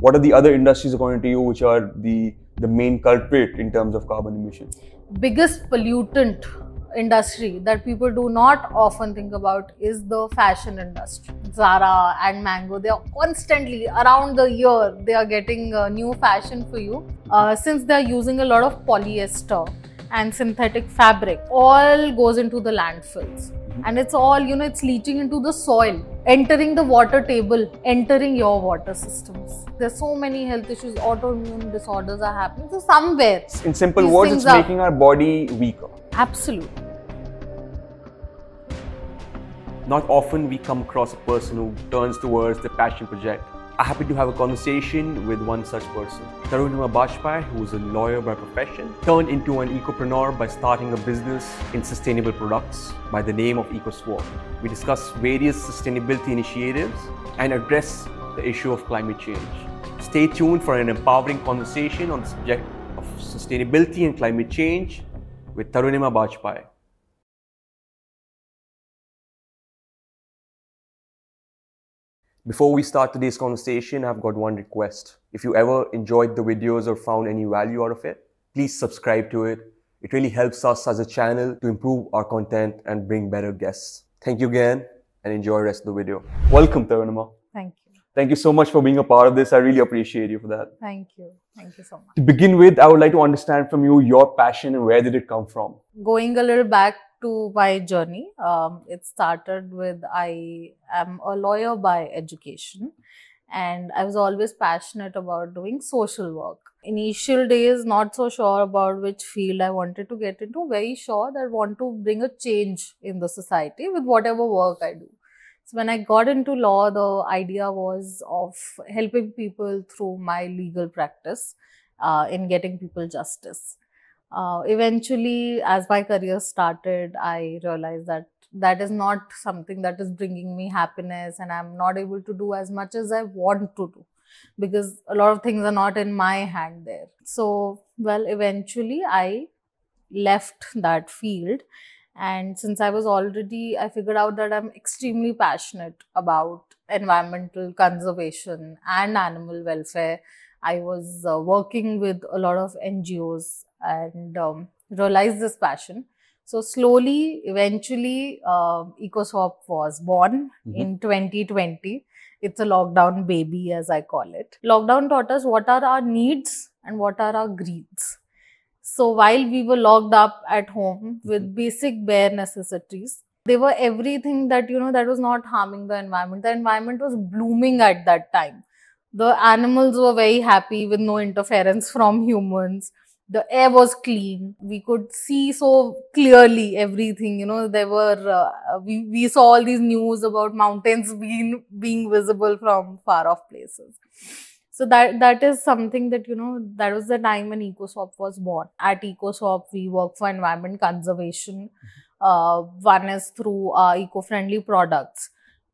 what are the other industries according to you which are the the main culprit in terms of carbon emission? biggest pollutant industry that people do not often think about is the fashion industry. Zara and Mango, they are constantly around the year, they are getting uh, new fashion for you. Uh, since they are using a lot of polyester and synthetic fabric, all goes into the landfills and it's all you know it's leaching into the soil entering the water table entering your water systems there's so many health issues autoimmune disorders are happening so somewhere in simple words it's are, making our body weaker absolutely not often we come across a person who turns towards the passion project I happened to have a conversation with one such person. Tarunima Bajpai, who is a lawyer by profession, turned into an ecopreneur by starting a business in sustainable products by the name of EcoSwap. We discuss various sustainability initiatives and address the issue of climate change. Stay tuned for an empowering conversation on the subject of sustainability and climate change with Tarunima Bajpai. Before we start today's conversation, I've got one request. If you ever enjoyed the videos or found any value out of it, please subscribe to it. It really helps us as a channel to improve our content and bring better guests. Thank you again and enjoy the rest of the video. Welcome, Tarunama. Thank you. Thank you so much for being a part of this. I really appreciate you for that. Thank you. Thank you so much. To begin with, I would like to understand from you your passion and where did it come from? Going a little back to my journey. Um, it started with I am a lawyer by education, and I was always passionate about doing social work. Initial days, not so sure about which field I wanted to get into, very sure that I want to bring a change in the society with whatever work I do. So when I got into law, the idea was of helping people through my legal practice uh, in getting people justice uh, eventually as my career started i realized that that is not something that is bringing me happiness and i'm not able to do as much as i want to do because a lot of things are not in my hand there so well eventually i left that field and since i was already i figured out that i'm extremely passionate about environmental conservation and animal welfare i was uh, working with a lot of ngos and um, realize this passion. So slowly, eventually, uh, EcoSwap was born mm-hmm. in 2020. It's a lockdown baby, as I call it. Lockdown taught us what are our needs and what are our greeds. So while we were locked up at home mm-hmm. with basic bare necessities, they were everything that you know that was not harming the environment. The environment was blooming at that time. The animals were very happy with no interference from humans the air was clean we could see so clearly everything you know there were uh, we, we saw all these news about mountains being being visible from far off places so that that is something that you know that was the time when EcoSwap was born at EcoSwap, we work for environment conservation mm-hmm. uh, one is through eco-friendly products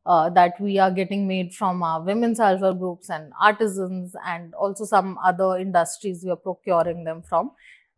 uh, that we are getting made from our women's alpha groups and artisans and also some other industries we are procuring them from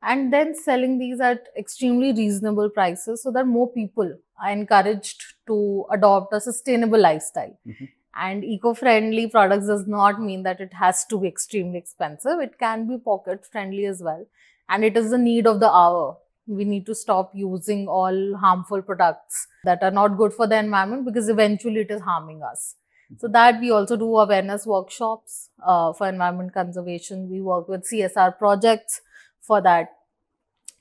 and then selling these at extremely reasonable prices so that more people are encouraged to adopt a sustainable lifestyle. Mm -hmm. And eco-friendly products does not mean that it has to be extremely expensive. It can be pocket friendly as well. And it is the need of the hour we need to stop using all harmful products that are not good for the environment because eventually it is harming us. So mm-hmm. that we also do awareness workshops uh, for environment conservation. We work with CSR projects for that.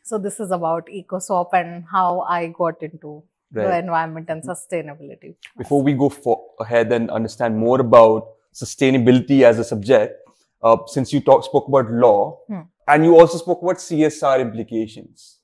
So this is about EcoSop and how I got into right. the environment and mm-hmm. sustainability. Before we go ahead and understand more about sustainability as a subject, uh, since you talk, spoke about law hmm. and you also spoke about CSR implications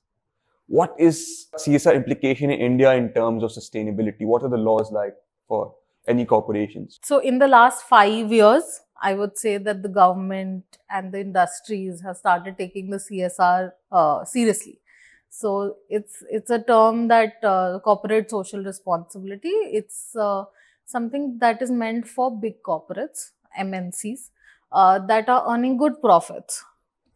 what is CSR implication in India in terms of sustainability? What are the laws like for any corporations? So in the last five years, I would say that the government and the industries have started taking the CSR uh, seriously. So it's it's a term that uh, corporate social responsibility. It's uh, something that is meant for big corporates, MNCs, uh, that are earning good profits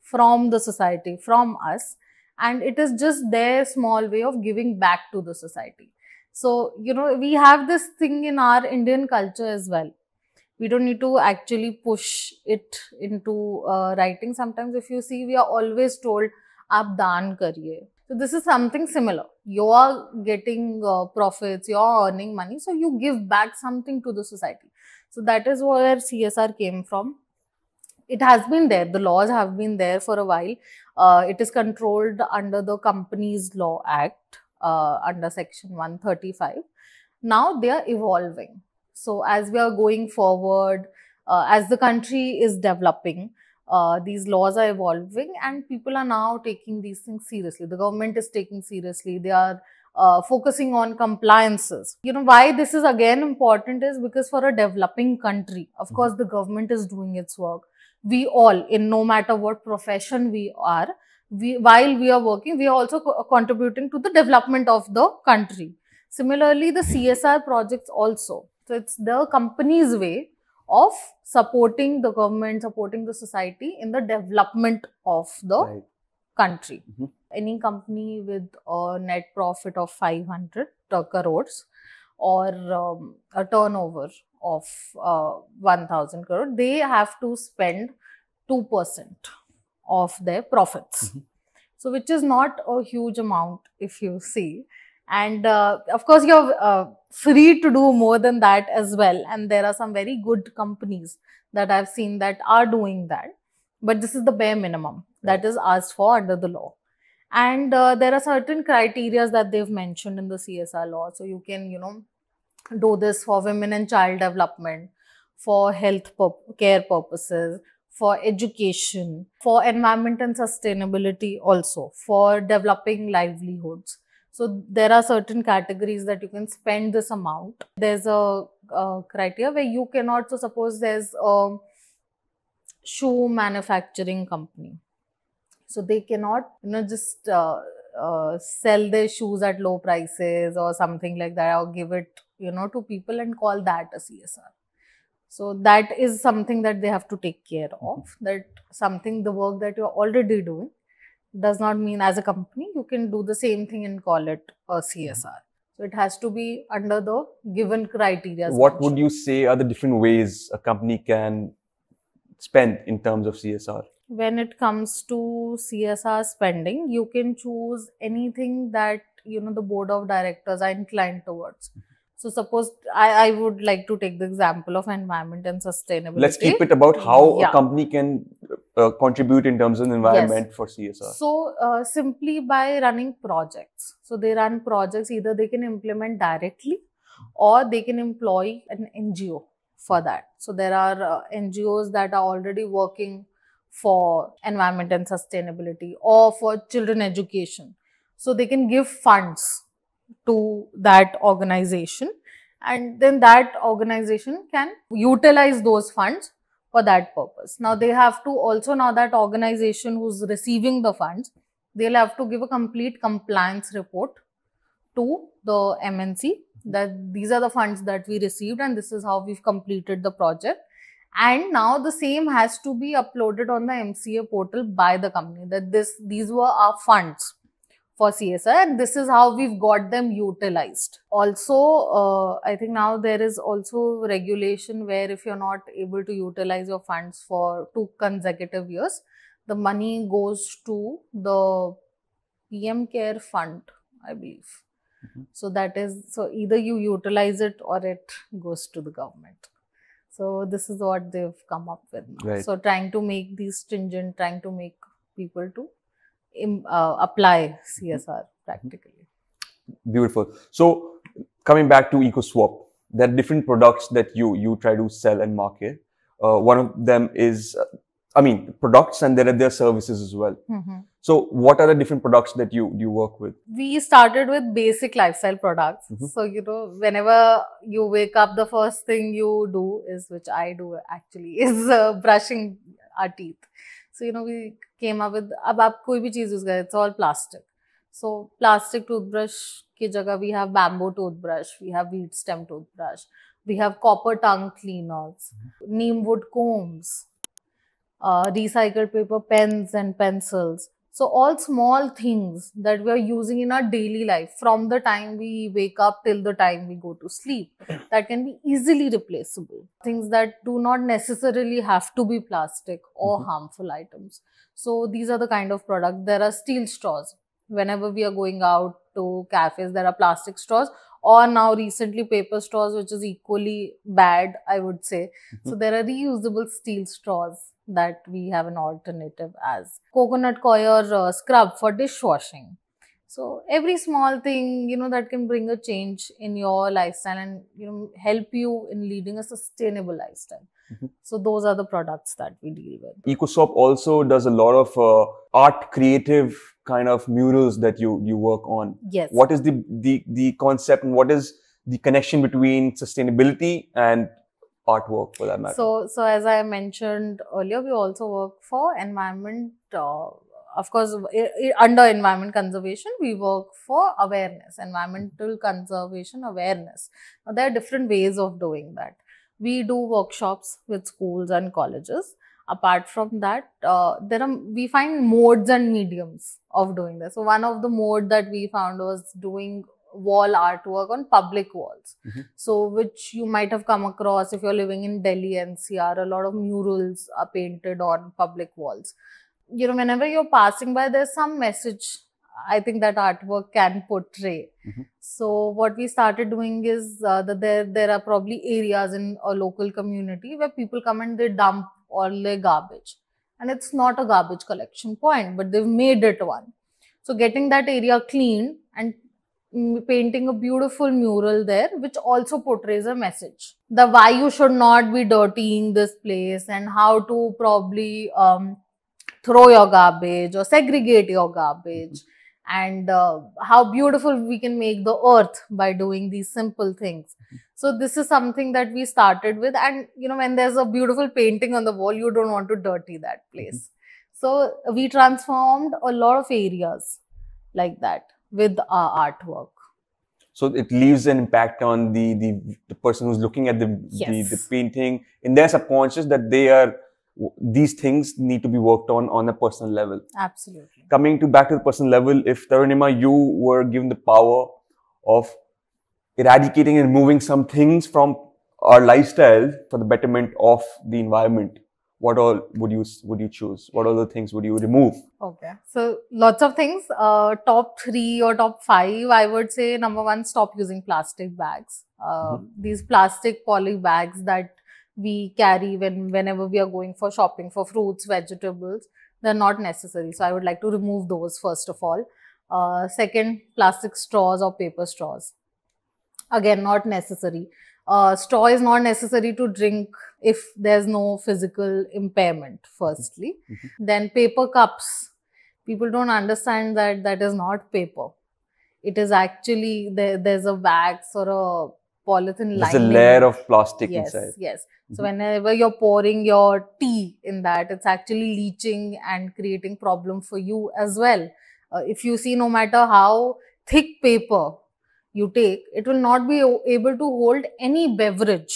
from the society, from us, and it is just their small way of giving back to the society so you know we have this thing in our indian culture as well we don't need to actually push it into uh, writing sometimes if you see we are always told aap daan kariye so this is something similar you are getting uh, profits you are earning money so you give back something to the society so that is where csr came from it has been there. The laws have been there for a while. Uh, it is controlled under the Companies Law Act, uh, under Section 135. Now they are evolving. So as we are going forward, uh, as the country is developing, uh, these laws are evolving and people are now taking these things seriously. The government is taking seriously. They are uh, focusing on compliances. You know, why this is again important is because for a developing country, of mm-hmm. course, the government is doing its work we all, in no matter what profession we are, we, while we are working, we are also co contributing to the development of the country. Similarly, the CSR projects also. So it's the company's way of supporting the government, supporting the society in the development of the right. country. Mm -hmm. Any company with a net profit of 500 crores or um, a turnover of uh, 1000 crore, they have to spend 2% of their profits. Mm-hmm. So, which is not a huge amount if you see. And uh, of course, you're uh, free to do more than that as well. And there are some very good companies that I've seen that are doing that. But this is the bare minimum that is asked for under the law and uh, there are certain criterias that they've mentioned in the csr law so you can you know do this for women and child development, for health care purposes, for education, for environment and sustainability also, for developing livelihoods. So there are certain categories that you can spend this amount. There's a, a criteria where you cannot, so suppose there's a shoe manufacturing company. So they cannot, you know, just uh, uh, sell their shoes at low prices or something like that or give it you know to people and call that a csr so that is something that they have to take care mm-hmm. of that something the work that you're already doing does not mean as a company you can do the same thing and call it a csr mm-hmm. so it has to be under the given criteria what would you say are the different ways a company can spend in terms of csr when it comes to csr spending you can choose anything that you know the board of directors are inclined towards mm-hmm so suppose I, I would like to take the example of environment and sustainability. Let's keep it about how yeah. a company can uh, contribute in terms of environment yes. for CSR. So uh, simply by running projects. So they run projects either they can implement directly or they can employ an NGO for that. So there are uh, NGOs that are already working for environment and sustainability or for children education. So they can give funds to that organization and then that organization can utilize those funds for that purpose. Now they have to also now that organization who's receiving the funds, they'll have to give a complete compliance report to the MNC that these are the funds that we received and this is how we've completed the project. And now the same has to be uploaded on the MCA portal by the company that this these were our funds for CSR and this is how we've got them utilized. Also, uh, I think now there is also regulation where if you're not able to utilize your funds for two consecutive years, the money goes to the PM Care Fund, I believe. Mm -hmm. So that is, so either you utilize it or it goes to the government. So this is what they've come up with now. Right. So trying to make these stringent, trying to make people to uh, apply CSR mm-hmm. practically. Beautiful. So coming back to EcoSwap, there are different products that you you try to sell and market. Uh, one of them is, uh, I mean, products, and there are their services as well. Mm -hmm. So, what are the different products that you you work with? We started with basic lifestyle products. Mm -hmm. So, you know, whenever you wake up, the first thing you do is, which I do actually, is uh, brushing our teeth. So, you know, we came up with अब आप कोई भी चीज़ use करें it's all plastic so plastic toothbrush की जगह we have bamboo toothbrush we have wheat stem toothbrush we have copper tongue cleaners neem wood combs recycled paper pens and pencils So all small things that we are using in our daily life from the time we wake up till the time we go to sleep that can be easily replaceable. Things that do not necessarily have to be plastic or mm-hmm. harmful items. So these are the kind of product. There are steel straws. Whenever we are going out to cafes, there are plastic straws or now recently paper straws, which is equally bad, I would say. Mm-hmm. So there are reusable steel straws that we have an alternative as coconut coir uh, scrub for dishwashing. So every small thing, you know, that can bring a change in your lifestyle and, you know, help you in leading a sustainable lifestyle. Mm -hmm. So those are the products that we deal with. EcoSwap also does a lot of uh, art creative kind of murals that you you work on. Yes. What is the the the concept and what is the connection between sustainability and artwork for that matter. So, so as I mentioned earlier, we also work for environment. Uh, of course, under environment conservation, we work for awareness, environmental conservation awareness. Now, there are different ways of doing that. We do workshops with schools and colleges. Apart from that, uh, there are we find modes and mediums of doing this. So, one of the mode that we found was doing wall artwork on public walls. Mm -hmm. So, which you might have come across if you're living in Delhi NCR, a lot of murals are painted on public walls. You know, whenever you're passing by, there's some message I think that artwork can portray. Mm -hmm. So, what we started doing is uh, that there, there are probably areas in a local community where people come and they dump all their garbage. And it's not a garbage collection point, but they've made it one. So, getting that area clean and painting a beautiful mural there which also portrays a message the why you should not be dirtying this place and how to probably um, throw your garbage or segregate your garbage mm-hmm. and uh, how beautiful we can make the earth by doing these simple things mm-hmm. so this is something that we started with and you know when there's a beautiful painting on the wall you don't want to dirty that place mm-hmm. so we transformed a lot of areas like that with our artwork so it leaves an impact on the the, the person who's looking at the, yes. the, the painting in their subconscious that they are these things need to be worked on on a personal level absolutely coming to back to the personal level if tarunima you were given the power of eradicating and removing some things from our lifestyle for the betterment of the environment what all would you would you choose? What all the things would you remove? Okay, so lots of things. Uh, top three or top five, I would say. Number one, stop using plastic bags. Uh, mm -hmm. These plastic poly bags that we carry when whenever we are going for shopping for fruits, vegetables, they're not necessary. So I would like to remove those first of all. Uh, second, plastic straws or paper straws. Again, not necessary uh, straw is not necessary to drink if there's no physical impairment, firstly. Mm-hmm. Then paper cups. People don't understand that that is not paper. It is actually, there, there's a wax or a polythene lining. There's a layer of plastic yes, inside. Yes. Mm-hmm. So whenever you're pouring your tea in that, it's actually leaching and creating problem for you as well. Uh, if you see, no matter how thick paper you take, it will not be able to hold any beverage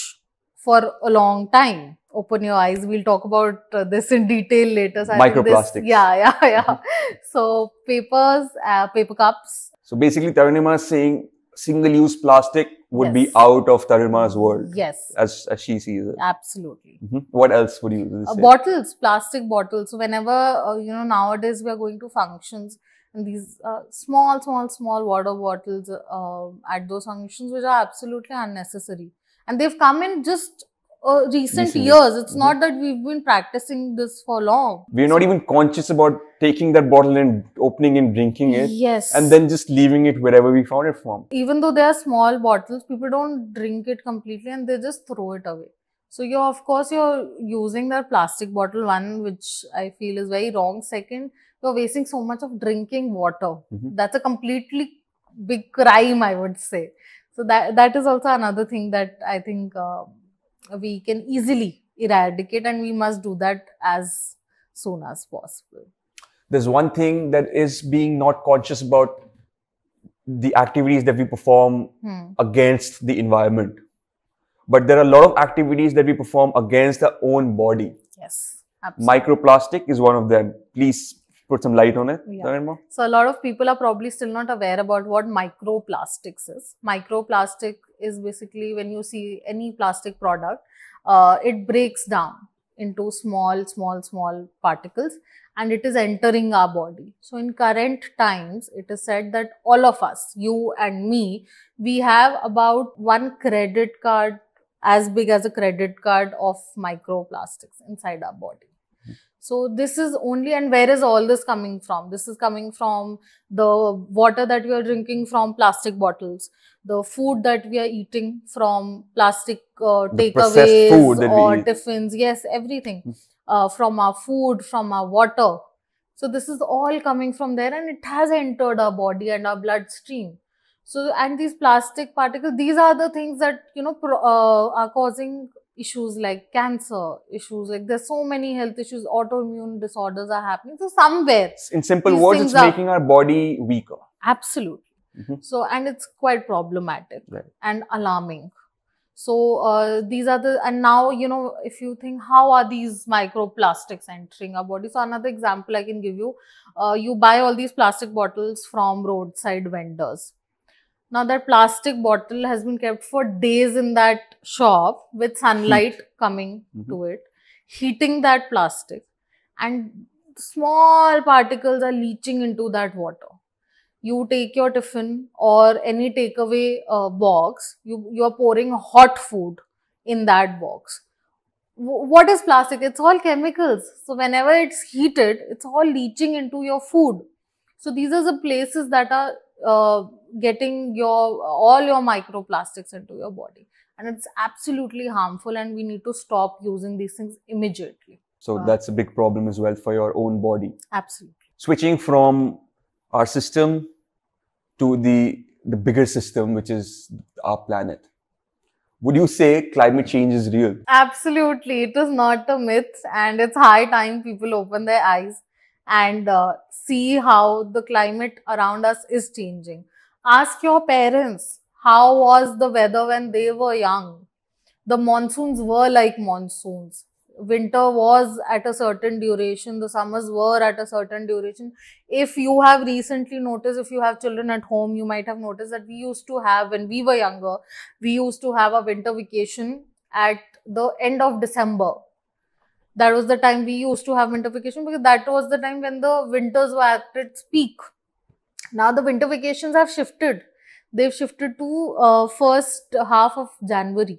for a long time. Open your eyes. We'll talk about uh, this in detail later. So Microplastics. This, yeah, yeah, yeah. Mm-hmm. so papers, uh, paper cups. So basically, Tarunima is saying single-use plastic would yes. be out of Tarunima's world. Yes. As, as she sees it. Absolutely. Mm -hmm. What else would you uh, Bottles, plastic bottles. Whenever, uh, you know, nowadays we are going to functions, and these uh, small, small, small water bottles uh, at those functions, which are absolutely unnecessary. And they've come in just uh, recent years. It's mm -hmm. not that we've been practicing this for long. We're not even conscious about taking that bottle and opening and drinking it. Yes. And then just leaving it wherever we found it from. Even though they are small bottles, people don't drink it completely and they just throw it away. So you're of course you're using that plastic bottle one, which I feel is very wrong. Second, you're wasting so much of drinking water. Mm-hmm. That's a completely big crime, I would say. So that that is also another thing that I think uh, we can easily eradicate, and we must do that as soon as possible. There's one thing that is being not conscious about the activities that we perform hmm. against the environment. But there are a lot of activities that we perform against our own body. Yes. Absolutely. Microplastic is one of them. Please put some light on it. Yeah. So a lot of people are probably still not aware about what microplastics is. Microplastic is basically when you see any plastic product, uh, it breaks down into small, small, small particles and it is entering our body. So in current times, it is said that all of us, you and me, we have about one credit card as big as a credit card of microplastics inside our body. So this is only and where is all this coming from? This is coming from the water that we are drinking from plastic bottles, the food that we are eating from plastic uh, takeaways or tiffins. Yes, everything hmm. uh, from our food, from our water. So this is all coming from there and it has entered our body and our bloodstream. So and these plastic particles, these are the things that you know pro, uh, are causing issues like cancer issues like there's so many health issues autoimmune disorders are happening so somewhere in simple words it's making our body weaker absolutely mm-hmm. so and it's quite problematic right. and alarming so uh, these are the and now you know if you think how are these microplastics entering our body so another example i can give you uh, you buy all these plastic bottles from roadside vendors now that plastic bottle has been kept for days in that shop with sunlight Heat. coming mm -hmm. to it, heating that plastic and small particles are leaching into that water. You take your tiffin or any takeaway uh, box, you, you are pouring hot food in that box. W what is plastic? It's all chemicals. So whenever it's heated, it's all leaching into your food. So these are the places that are uh, getting your all your microplastics into your body and it's absolutely harmful and we need to stop using these things immediately so uh, that's a big problem as well for your own body absolutely switching from our system to the the bigger system which is our planet would you say climate change is real? Absolutely. It is not a myth, and it's high time people open their eyes and uh, see how the climate around us is changing. Ask your parents how was the weather when they were young. The monsoons were like monsoons. Winter was at a certain duration, the summers were at a certain duration. If you have recently noticed, if you have children at home, you might have noticed that we used to have, when we were younger, we used to have a winter vacation at the end of December that was the time we used to have winter vacation because that was the time when the winters were at its peak. Now the winter vacations have shifted. They've shifted to uh, first half of January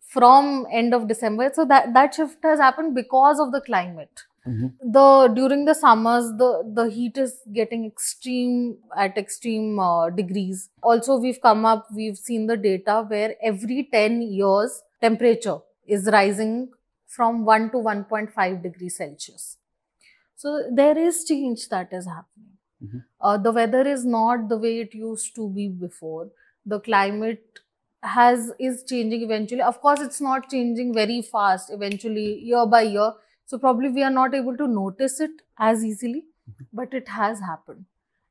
from end of December. So that, that shift has happened because of the climate. Mm-hmm. The during the summers, the the heat is getting extreme at extreme uh, degrees. Also, we've come up, we've seen the data where every ten years temperature is rising from 1 to 1.5 degrees Celsius. So there is change that is happening. Mm -hmm. uh, the weather is not the way it used to be before. The climate has is changing eventually. Of course, it's not changing very fast eventually year by year. So probably we are not able to notice it as easily, mm -hmm. but it has happened.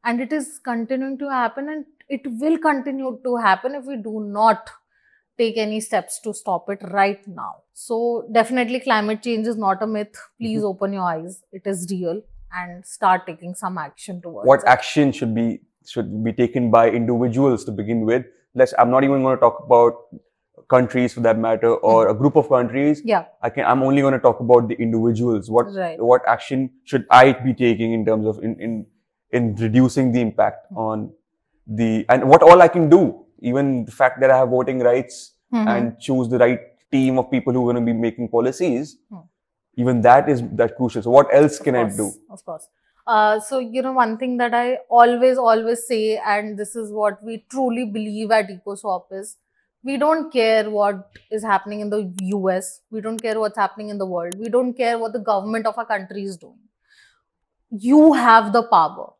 And it is continuing to happen and it will continue to happen if we do not take any steps to stop it right now. So, definitely, climate change is not a myth. Mm-hmm. Please open your eyes. It is real and start taking some action towards what it. action should be should be taken by individuals to begin with let's i'm not even going to talk about countries for that matter or mm -hmm. a group of countries yeah i can i'm only going to talk about the individuals what right. what action should i be taking in terms of in in, in reducing the impact mm -hmm. on the and what all i can do even the fact that I have voting rights mm-hmm. and choose the right team of people who are going to be making policies, mm. even that is that crucial. So what else of can course, I do? Of course. Uh, so you know one thing that I always always say, and this is what we truly believe at EcoSwap is we don't care what is happening in the US. We don't care what's happening in the world. We don't care what the government of our country is doing. You have the power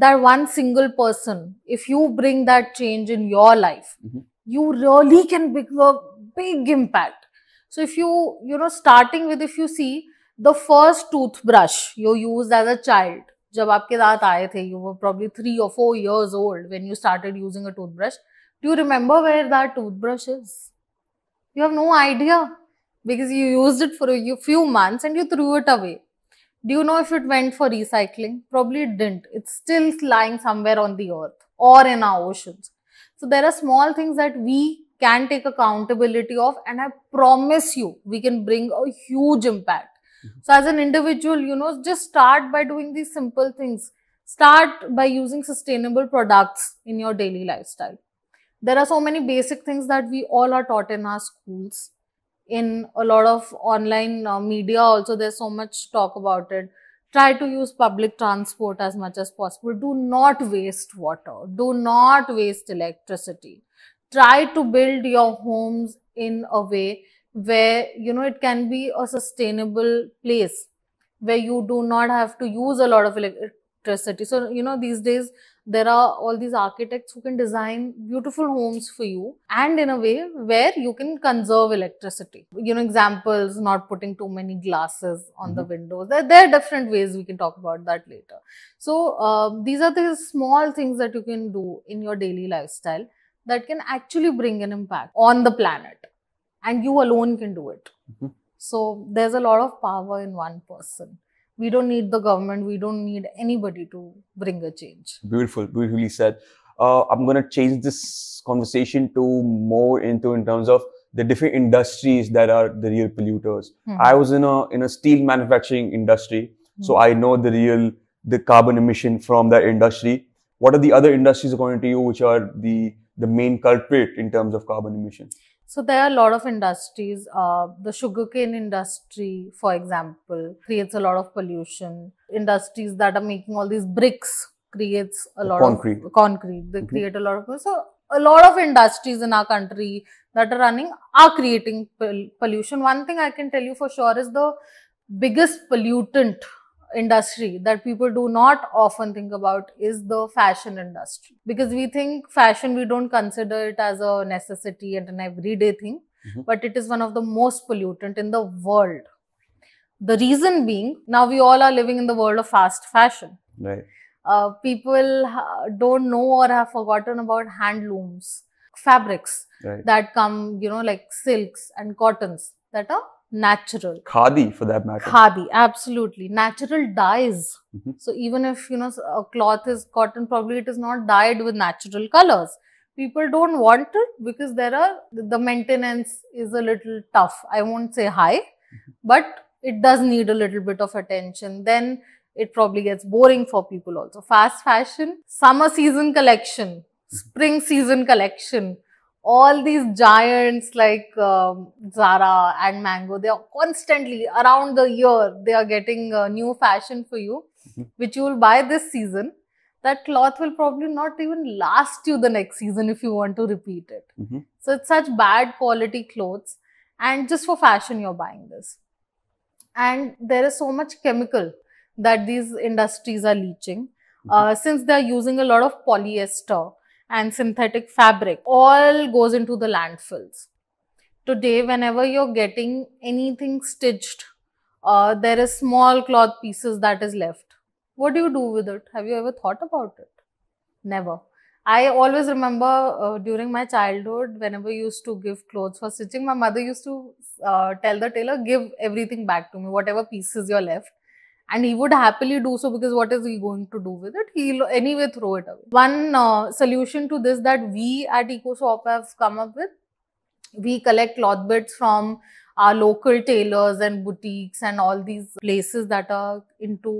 that one single person, if you bring that change in your life, mm-hmm. you really can make a big impact. So if you, you know, starting with if you see the first toothbrush you used as a child, जब आपके दांत आए were probably three or four years old when you started using a toothbrush. Do you remember where that toothbrush is? You have no idea because you used it for a few months and you threw it away. Do you know if it went for recycling? Probably it didn't. It's still lying somewhere on the earth or in our oceans. So there are small things that we can take accountability of and I promise you we can bring a huge impact. Mm-hmm. So as an individual, you know, just start by doing these simple things. Start by using sustainable products in your daily lifestyle. There are so many basic things that we all are taught in our schools in a lot of online uh, media also there's so much talk about it try to use public transport as much as possible do not waste water do not waste electricity try to build your homes in a way where you know it can be a sustainable place where you do not have to use a lot of electricity so you know these days there are all these architects who can design beautiful homes for you and in a way where you can conserve electricity you know examples not putting too many glasses on mm-hmm. the windows there, there, are different ways we can talk about that later so uh, these are the small things that you can do in your daily lifestyle that can actually bring an impact on the planet and you alone can do it mm-hmm. so there's a lot of power in one person we don't need the government we don't need anybody to bring a change beautiful beautifully said uh, i'm going to change this conversation to more into in terms of the different industries that are the real polluters hmm. i was in a in a steel manufacturing industry hmm. so i know the real the carbon emission from that industry what are the other industries according to you which are the the main culprit in terms of carbon emission so there are a lot of industries. Uh, the sugarcane industry, for example, creates a lot of pollution. Industries that are making all these bricks creates a lot concrete. of concrete. They mm -hmm. create a lot of so a lot of industries in our country that are running are creating pollution. One thing I can tell you for sure is the biggest pollutant industry that people do not often think about is the fashion industry because we think fashion we don't consider it as a necessity and an everyday thing mm-hmm. but it is one of the most pollutant in the world the reason being now we all are living in the world of fast fashion right uh, people ha- uh, don't know or have forgotten about hand looms, fabrics right. that come you know like silks and cottons that are natural khadi for that matter khadi absolutely natural dyes mm -hmm. so even if you know a cloth is cotton probably it is not dyed with natural colors people don't want it because there are the maintenance is a little tough i won't say high mm -hmm. but it does need a little bit of attention then it probably gets boring for people also fast fashion summer season collection spring season collection all these giants like um, Zara and Mango, they are constantly around the year, they are getting a new fashion for you, mm-hmm. which you will buy this season. That cloth will probably not even last you the next season if you want to repeat it. Mm-hmm. So it's such bad quality clothes. And just for fashion, you're buying this. And there is so much chemical that these industries are leaching. Mm-hmm. Uh, since they're using a lot of polyester, and synthetic fabric all goes into the landfills. Today, whenever you're getting anything stitched, uh, there is small cloth pieces that is left. What do you do with it? Have you ever thought about it? Never. I always remember uh, during my childhood, whenever I used to give clothes for stitching, my mother used to uh, tell the tailor, give everything back to me, whatever pieces you're left and he would happily do so because what is he going to do with it? He'll anyway throw it away. One uh, solution to this that we at EcoSwap have come up with, we collect cloth bits from our local tailors and boutiques and all these places that are into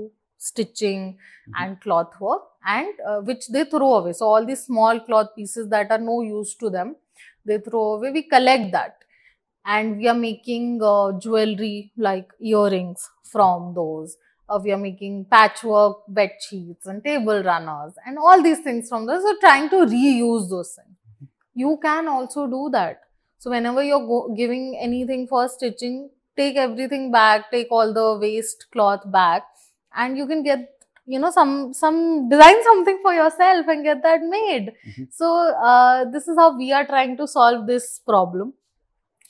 stitching mm -hmm. and cloth work and uh, which they throw away. So all these small cloth pieces that are no use to them, they throw away. We collect that and we are making uh, jewelry like earrings from those of you're making patchwork bed sheets and table runners and all these things from this. So trying to reuse those things. You can also do that. So whenever you're giving anything for stitching, take everything back, take all the waste cloth back, and you can get you know some some design something for yourself and get that made. Mm -hmm. So uh, this is how we are trying to solve this problem.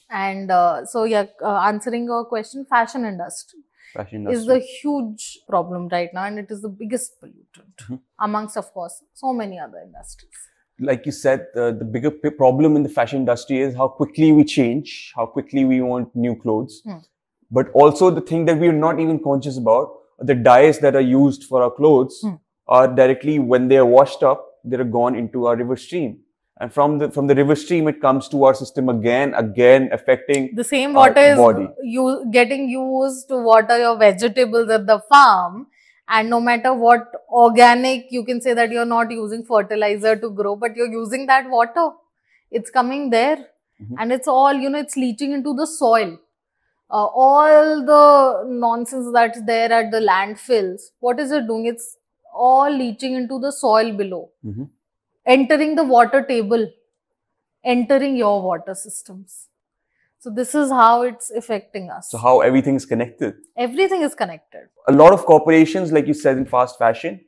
And uh, so yeah, uh, answering your question, fashion industry is the huge problem right now and it is the biggest pollutant mm-hmm. amongst of course so many other industries like you said uh, the bigger p- problem in the fashion industry is how quickly we change how quickly we want new clothes mm. but also the thing that we are not even conscious about the dyes that are used for our clothes mm. are directly when they are washed up they're gone into our river stream and from the from the river stream it comes to our system again again affecting the same water is body. you getting used to water your vegetables at the farm and no matter what organic you can say that you're not using fertilizer to grow but you're using that water it's coming there mm -hmm. and it's all you know it's leaching into the soil uh, all the nonsense that's there at the landfills what is it doing it's all leaching into the soil below mm -hmm entering the water table, entering your water systems. So this is how it's affecting us. So how everything is connected. Everything is connected. A lot of corporations, like you said in fast fashion,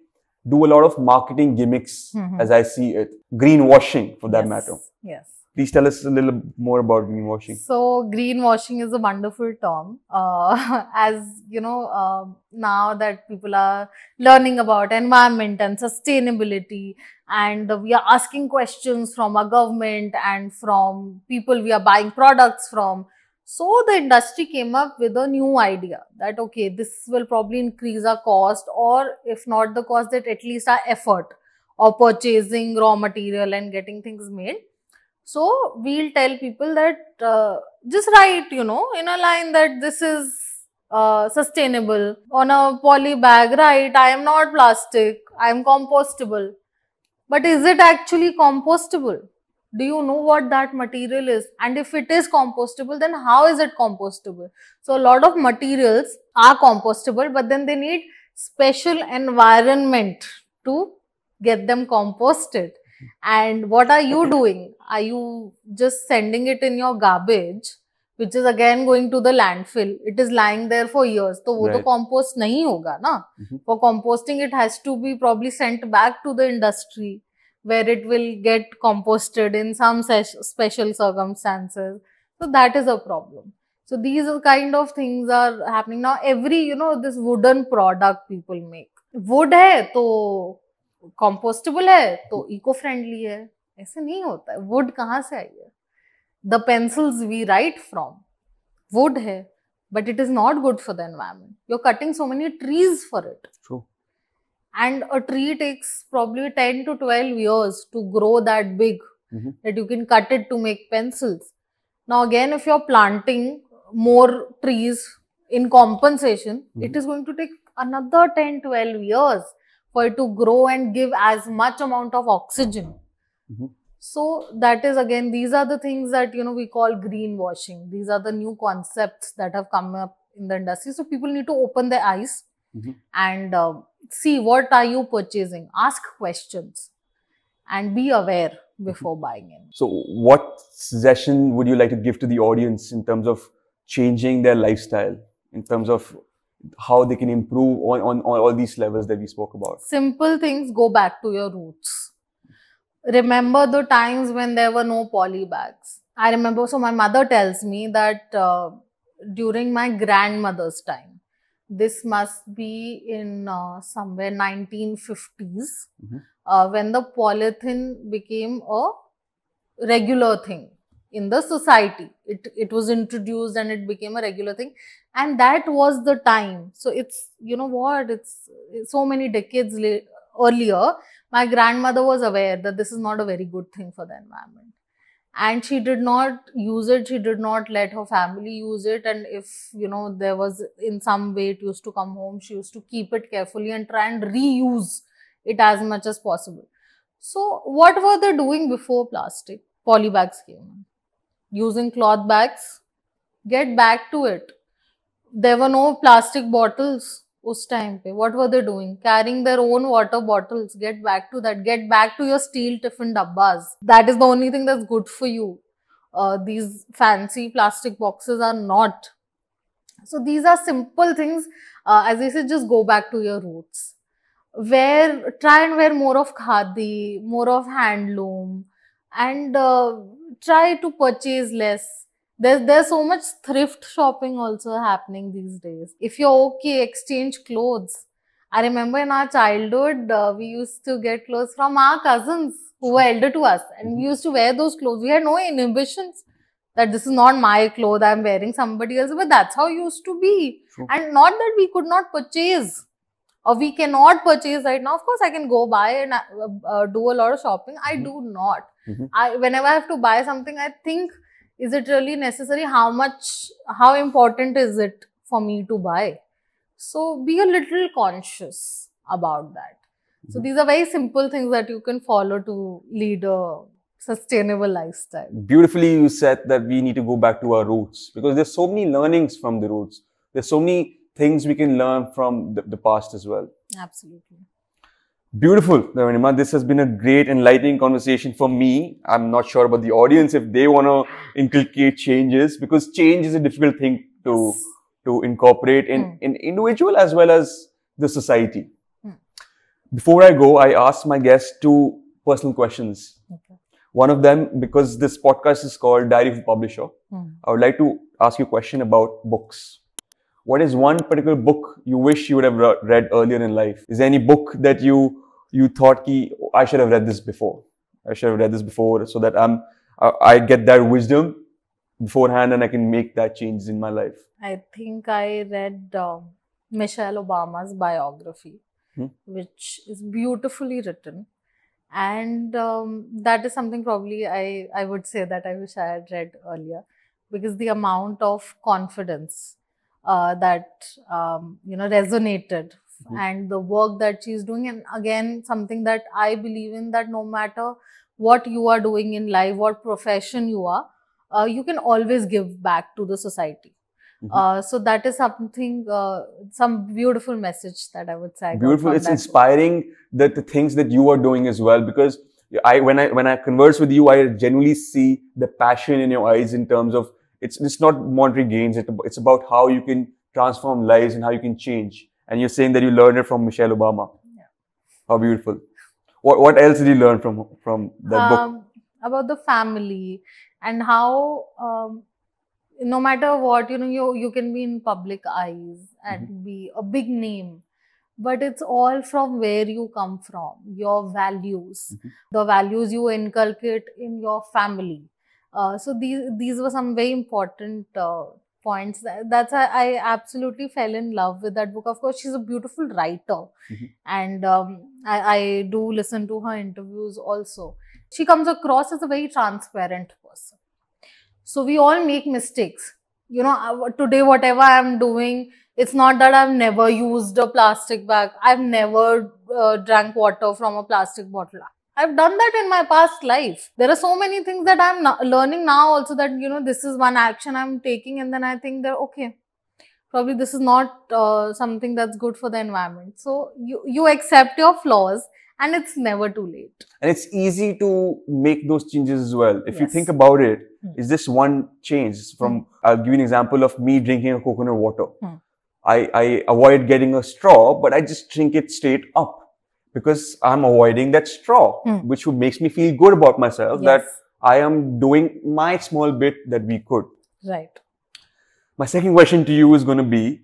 do a lot of marketing gimmicks, mm -hmm. as I see it, greenwashing for that yes. matter. Yes please tell us a little more about greenwashing. So, greenwashing is a wonderful term. Uh, as you know, uh, now that people are learning about environment and sustainability, and we are asking questions from our government and from people we are buying products from. So, the industry came up with a new idea that okay, this will probably increase our cost, or if not the cost, that at least our effort of purchasing raw material and getting things made so we'll tell people that uh, just write, you know, in a line that this is uh, sustainable. On a poly bag, right? I am not plastic. I am compostable. But is it actually compostable? Do you know what that material is? And if it is compostable, then how is it compostable? So a lot of materials are compostable, but then they need special environment to get them composted and what are you doing are you just sending it in your garbage which is again going to the landfill it is lying there for years so right. to compost nahi hoga na mm-hmm. for composting it has to be probably sent back to the industry where it will get composted in some special circumstances so that is a problem so these kind of things are happening now every you know this wooden product people make wood hai to कॉम्पोस्टेबल है तो eco friendly है ऐसे नहीं होता है would कहाँ से आई है the pencils we write from wood है but it is not good for the environment you are cutting so many trees for it and a tree takes probably ten to twelve years to grow that big that you can cut it to make pencils now again if you are planting more trees in compensation it is going to take another ten twelve years for it to grow and give as much amount of oxygen. Mm-hmm. So that is again, these are the things that you know we call greenwashing. These are the new concepts that have come up in the industry. So people need to open their eyes mm-hmm. and uh, see what are you purchasing. Ask questions and be aware mm-hmm. before mm-hmm. buying in. So what suggestion would you like to give to the audience in terms of changing their lifestyle? In terms of how they can improve on, on, on all these levels that we spoke about simple things go back to your roots remember the times when there were no poly bags i remember so my mother tells me that uh, during my grandmother's time this must be in uh, somewhere 1950s mm-hmm. uh, when the polythene became a regular thing in the society. It, it was introduced and it became a regular thing. And that was the time. So it's, you know what, it's, it's so many decades earlier, my grandmother was aware that this is not a very good thing for the environment. And she did not use it, she did not let her family use it. And if, you know, there was in some way it used to come home, she used to keep it carefully and try and reuse it as much as possible. So, what were they doing before plastic? Polybags came in using cloth bags get back to it there were no plastic bottles us time pe. what were they doing carrying their own water bottles get back to that get back to your steel tiffin dabbas that is the only thing that's good for you uh, these fancy plastic boxes are not so these are simple things uh, as i said just go back to your roots wear try and wear more of khadi more of handloom uh, and uh, try to purchase less there's there's so much thrift shopping also happening these days if you're okay exchange clothes i remember in our childhood uh, we used to get clothes from our cousins who were elder to us and we mm-hmm. used to wear those clothes we had no inhibitions that this is not my clothes i'm wearing somebody else but that's how it used to be True. and not that we could not purchase or we cannot purchase right now of course i can go buy and uh, uh, do a lot of shopping i mm-hmm. do not Mm-hmm. I, whenever I have to buy something, I think, is it really necessary? How much, how important is it for me to buy? So be a little conscious about that. Mm-hmm. So these are very simple things that you can follow to lead a sustainable lifestyle. Beautifully, you said that we need to go back to our roots because there's so many learnings from the roots. There's so many things we can learn from the, the past as well. Absolutely. Beautiful, Ravinima. This has been a great, enlightening conversation for me. I'm not sure about the audience if they want to inculcate changes because change is a difficult thing to to incorporate in mm. in individual as well as the society. Mm. Before I go, I asked my guests two personal questions. Okay. One of them, because this podcast is called Diary of a Publisher, mm. I would like to ask you a question about books what is one particular book you wish you would have read earlier in life? Is there any book that you you thought ki, I should have read this before? I should have read this before so that I'm I, I get that wisdom beforehand and I can make that change in my life. I think I read um, Michelle Obama's biography, hmm? which is beautifully written and um, that is something probably I, I would say that I wish I had read earlier because the amount of confidence uh, that um, you know resonated mm-hmm. and the work that she's doing and again something that i believe in that no matter what you are doing in life what profession you are uh, you can always give back to the society Mm-hmm. Uh, so that is something, uh, some beautiful message that I would say. beautiful. It's inspiring that the things that you are doing as well, because I, when I, when I converse with you, I genuinely see the passion in your eyes in terms of it's, it's not monetary gains. It's about how you can transform lives and how you can change. And you're saying that you learned it from Michelle Obama. Yeah. How beautiful. What, what else did you learn from, from that um, book? About the family and how, um, no matter what, you know, you, you can be in public eyes and mm-hmm. be a big name but it's all from where you come from your values mm-hmm. the values you inculcate in your family uh, so these these were some very important uh, points. That's I, I absolutely fell in love with that book. Of course, she's a beautiful writer, mm-hmm. and um, I, I do listen to her interviews also. She comes across as a very transparent person. So we all make mistakes. You know, uh, today whatever I'm doing, it's not that I've never used a plastic bag. I've never uh, drank water from a plastic bottle I've done that in my past life. There are so many things that I'm learning now also that, you know, this is one action I'm taking and then I think that, okay, probably this is not uh, something that's good for the environment. So you, you accept your flaws and it's never too late. And it's easy to make those changes as well. If yes. you think about it, mm. it's this one change from, mm. I'll give you an example of me drinking a coconut water. Mm. I, I avoid getting a straw, but I just drink it straight up because I'm avoiding that straw, mm. which makes me feel good about myself yes. that I am doing my small bit that we could. Right. My second question to you is going to be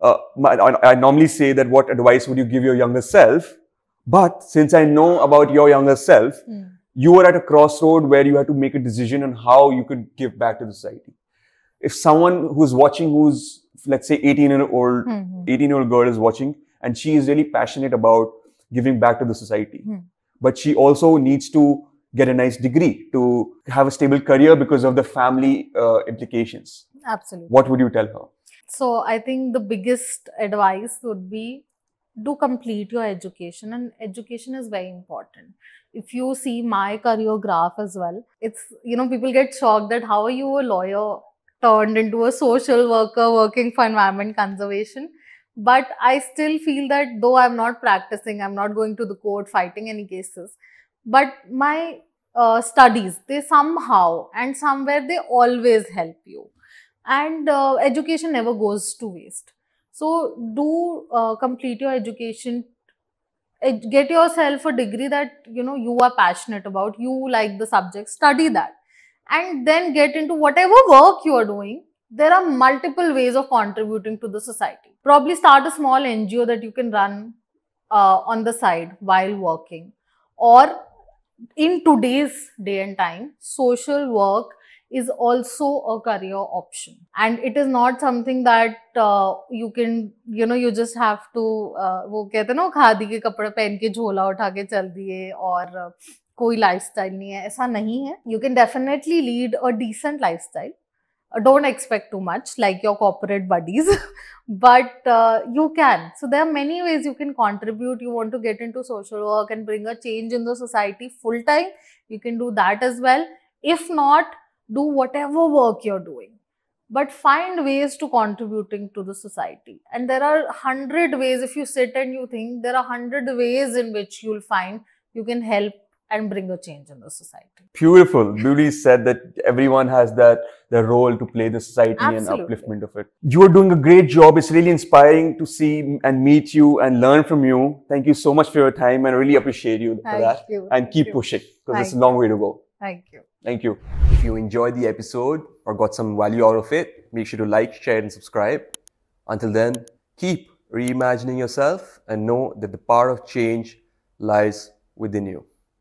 uh, my, I, I normally say that what advice would you give your younger self? But since I know about your younger self, mm. you were at a crossroad where you had to make a decision on how you could give back to the society. If someone who's watching, who's let's say 18 year old, mm-hmm. 18 year old girl is watching, and she is really passionate about giving back to the society. Hmm. But she also needs to get a nice degree to have a stable career because of the family uh, implications. Absolutely. What would you tell her? So, I think the biggest advice would be do complete your education, and education is very important. If you see my career graph as well, it's you know, people get shocked that how are you a lawyer turned into a social worker working for environment conservation? but I still feel that though I'm not practicing, I'm not going to the court fighting any cases, but my uh, studies, they somehow and somewhere they always help you. And uh, education never goes to waste. So do uh, complete your education get yourself a degree that you know you are passionate about you like the subject study that and then get into whatever work you are doing there are multiple ways of contributing to the society Probably start a small NGO that you can run uh, on the side while working. Or in today's day and time, social work is also a career option and it is not something that uh, you can you know you just have to uh, वो कहते ना खादी के कपड़े पहन के झोला ke के चल दिए koi uh, कोई लाइफस्टाइल नहीं है ऐसा नहीं है you can definitely lead a decent don't expect too much like your corporate buddies but uh, you can so there are many ways you can contribute you want to get into social work and bring a change in the society full time you can do that as well if not do whatever work you're doing but find ways to contributing to the society and there are 100 ways if you sit and you think there are 100 ways in which you'll find you can help and bring a change in the society. Beautiful. Beauty said that everyone has that their role to play in the society Absolutely. and upliftment of it. You are doing a great job. It's really inspiring to see and meet you and learn from you. Thank you so much for your time and I really appreciate you Thank for that. You. And Thank keep you. pushing because it's a long way to go. Thank you. Thank you. If you enjoyed the episode or got some value out of it, make sure to like, share, and subscribe. Until then, keep reimagining yourself and know that the power of change lies within you.